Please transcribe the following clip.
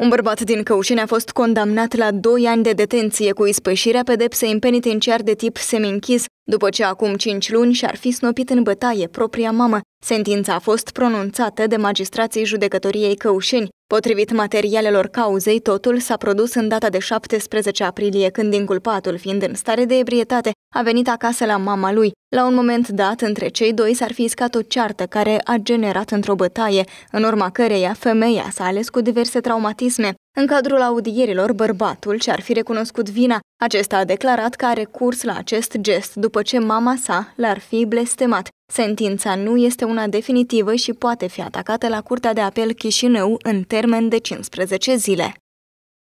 Un bărbat din Căușeni a fost condamnat la 2 ani de detenție cu ispășirea pedepsei în penitenciar de tip seminchis, după ce acum 5 luni și-ar fi snopit în bătaie propria mamă. Sentința a fost pronunțată de magistrații judecătoriei Căușeni. Potrivit materialelor cauzei, totul s-a produs în data de 17 aprilie, când inculpatul, fiind în stare de ebrietate, a venit acasă la mama lui. La un moment dat, între cei doi s-ar fi iscat o ceartă care a generat într-o bătaie, în urma căreia femeia s-a ales cu diverse traumatisme. În cadrul audierilor, bărbatul și-ar fi recunoscut vina. Acesta a declarat că a recurs la acest gest după ce mama sa l-ar fi blestemat. Sentința nu este una definitivă și poate fi atacată la Curtea de Apel Chișinău în termen de 15 zile.